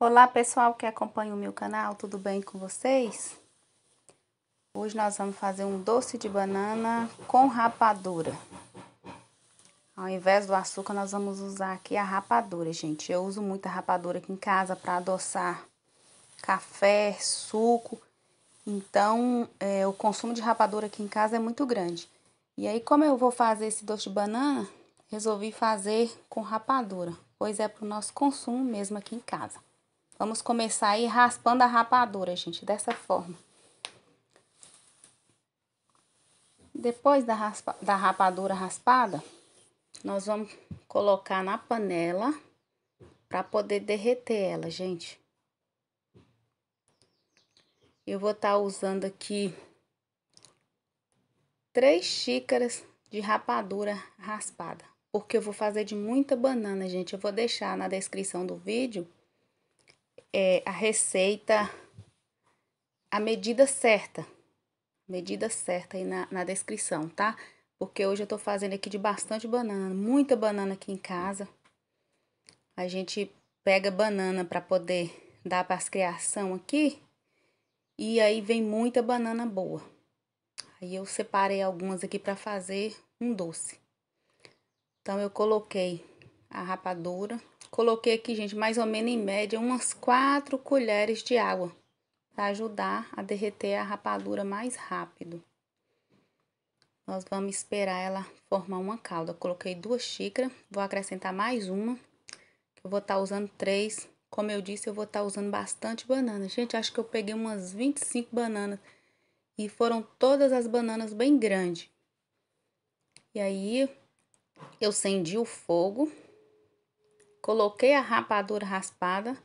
Olá pessoal que acompanha o meu canal, tudo bem com vocês? Hoje nós vamos fazer um doce de banana com rapadura. Ao invés do açúcar, nós vamos usar aqui a rapadura, gente. Eu uso muita rapadura aqui em casa para adoçar café, suco. Então, é, o consumo de rapadura aqui em casa é muito grande. E aí, como eu vou fazer esse doce de banana, resolvi fazer com rapadura, pois é para o nosso consumo mesmo aqui em casa. Vamos começar aí raspando a rapadura, gente, dessa forma. Depois da, raspa, da rapadura raspada, nós vamos colocar na panela para poder derreter ela, gente. Eu vou estar tá usando aqui três xícaras de rapadura raspada, porque eu vou fazer de muita banana, gente. Eu vou deixar na descrição do vídeo é, a receita, a medida certa. Medida certa aí na, na descrição, tá? Porque hoje eu tô fazendo aqui de bastante banana, muita banana aqui em casa. A gente pega banana para poder dar para as criação aqui. E aí vem muita banana boa. Aí eu separei algumas aqui para fazer um doce. Então eu coloquei a rapadura, Coloquei aqui, gente, mais ou menos em média umas 4 colheres de água para ajudar a derreter a rapadura mais rápido. Nós vamos esperar ela formar uma calda. Coloquei duas xícaras, vou acrescentar mais uma. Eu vou estar tá usando três. Como eu disse, eu vou estar tá usando bastante banana. Gente, acho que eu peguei umas 25 bananas. E foram todas as bananas bem grandes. E aí, eu acendi o fogo Coloquei a rapadura raspada,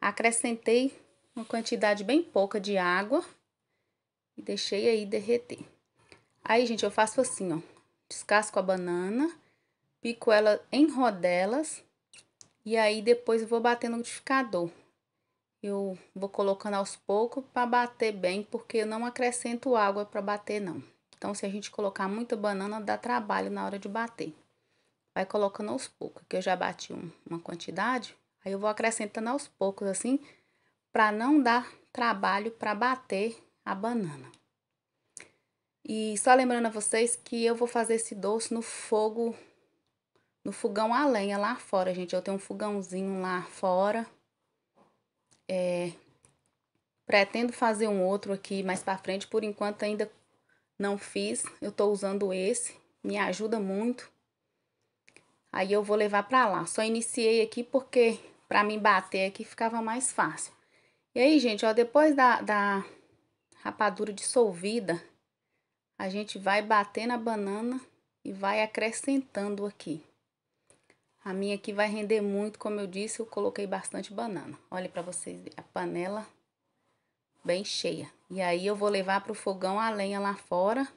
acrescentei uma quantidade bem pouca de água e deixei aí derreter. Aí, gente, eu faço assim, ó. Descasco a banana, pico ela em rodelas e aí depois eu vou bater no liquidificador. Eu vou colocando aos poucos para bater bem, porque eu não acrescento água para bater não. Então, se a gente colocar muita banana, dá trabalho na hora de bater. Vai colocando aos poucos, que eu já bati um, uma quantidade, aí eu vou acrescentando aos poucos assim, para não dar trabalho para bater a banana. E só lembrando a vocês que eu vou fazer esse doce no fogo, no fogão a lenha lá fora, gente. Eu tenho um fogãozinho lá fora. É, pretendo fazer um outro aqui mais para frente, por enquanto ainda não fiz. Eu tô usando esse, me ajuda muito. Aí eu vou levar para lá. Só iniciei aqui porque para mim bater aqui ficava mais fácil. E aí, gente, ó, depois da, da rapadura dissolvida, a gente vai bater na banana e vai acrescentando aqui. A minha aqui vai render muito, como eu disse, eu coloquei bastante banana. Olha para vocês a panela bem cheia. E aí eu vou levar para o fogão a lenha lá fora,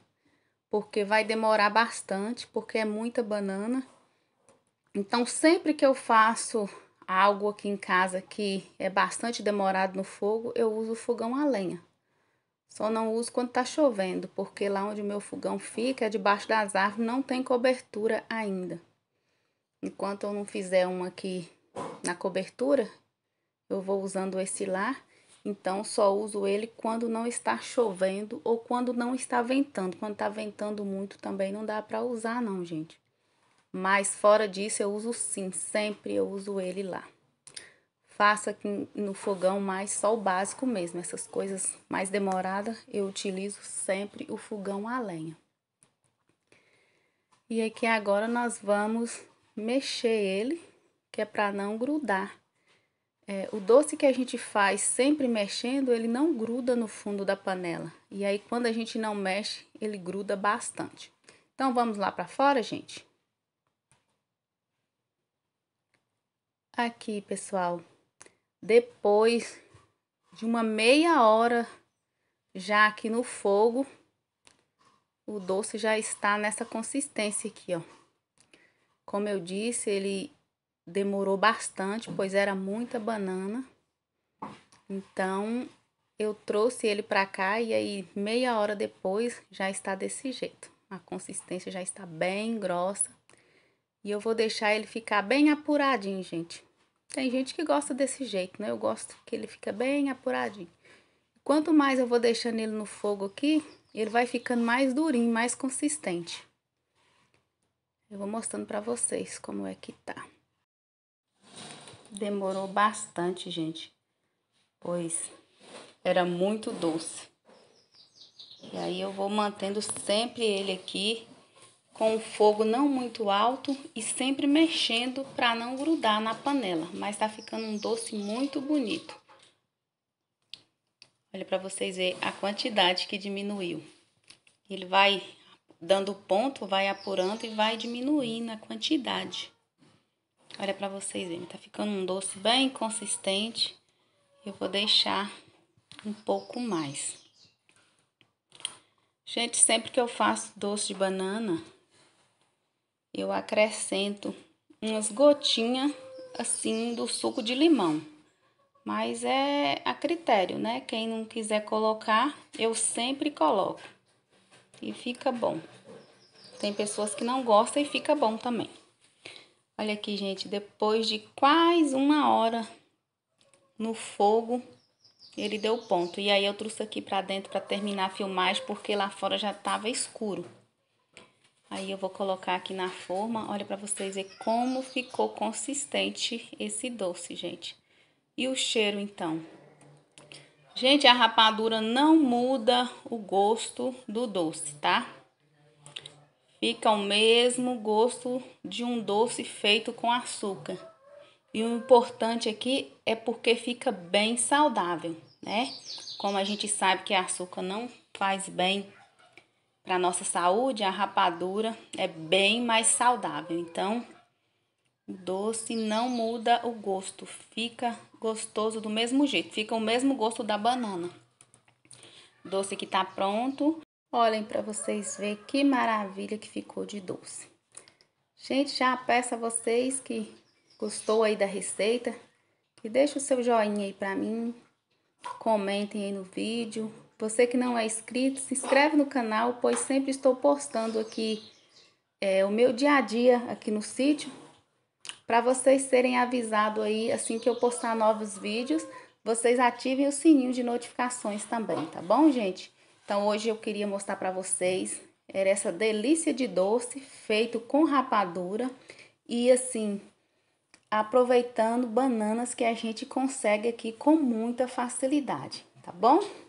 porque vai demorar bastante, porque é muita banana. Então, sempre que eu faço algo aqui em casa que é bastante demorado no fogo, eu uso o fogão a lenha. Só não uso quando tá chovendo, porque lá onde o meu fogão fica, é debaixo das árvores, não tem cobertura ainda. Enquanto eu não fizer uma aqui na cobertura, eu vou usando esse lá. Então, só uso ele quando não está chovendo ou quando não está ventando. Quando está ventando muito também não dá para usar não, gente. Mas fora disso, eu uso sim, sempre eu uso ele lá. Faço aqui no fogão mais só o básico mesmo. Essas coisas mais demoradas, eu utilizo sempre o fogão a lenha. E aqui é agora nós vamos mexer ele, que é para não grudar. É, o doce que a gente faz sempre mexendo, ele não gruda no fundo da panela. E aí, quando a gente não mexe, ele gruda bastante. Então, vamos lá para fora, gente? Aqui, pessoal, depois de uma meia hora já aqui no fogo, o doce já está nessa consistência aqui, ó. Como eu disse, ele demorou bastante, pois era muita banana. Então, eu trouxe ele para cá e aí meia hora depois já está desse jeito. A consistência já está bem grossa. E eu vou deixar ele ficar bem apuradinho, gente. Tem gente que gosta desse jeito, né? Eu gosto que ele fica bem apuradinho. Quanto mais eu vou deixando ele no fogo aqui, ele vai ficando mais durinho, mais consistente. Eu vou mostrando pra vocês como é que tá. Demorou bastante, gente. Pois era muito doce. E aí eu vou mantendo sempre ele aqui com o fogo não muito alto e sempre mexendo para não grudar na panela, mas está ficando um doce muito bonito. Olha para vocês ver a quantidade que diminuiu. Ele vai dando ponto, vai apurando e vai diminuindo a quantidade. Olha para vocês verem, tá ficando um doce bem consistente. Eu vou deixar um pouco mais. Gente, sempre que eu faço doce de banana, eu acrescento umas gotinhas assim do suco de limão. Mas é a critério, né? Quem não quiser colocar, eu sempre coloco. E fica bom. Tem pessoas que não gostam e fica bom também. Olha aqui, gente, depois de quase uma hora no fogo, ele deu ponto. E aí eu trouxe aqui pra dentro pra terminar a filmagem, porque lá fora já tava escuro. Aí eu vou colocar aqui na forma, olha para vocês ver como ficou consistente esse doce, gente. E o cheiro, então? Gente, a rapadura não muda o gosto do doce, tá? Fica o mesmo gosto de um doce feito com açúcar. E o importante aqui é porque fica bem saudável, né? Como a gente sabe que açúcar não faz bem para nossa saúde, a rapadura é bem mais saudável. Então, o doce não muda o gosto, fica gostoso do mesmo jeito, fica o mesmo gosto da banana. Doce que tá pronto. Olhem para vocês ver que maravilha que ficou de doce. Gente, já peço a vocês que gostou aí da receita, que deixe o seu joinha aí para mim, comentem aí no vídeo, você que não é inscrito, se inscreve no canal, pois sempre estou postando aqui é, o meu dia a dia aqui no sítio, para vocês serem avisados aí assim que eu postar novos vídeos. Vocês ativem o sininho de notificações também, tá bom, gente? Então hoje eu queria mostrar para vocês era essa delícia de doce feito com rapadura e assim aproveitando bananas que a gente consegue aqui com muita facilidade, tá bom?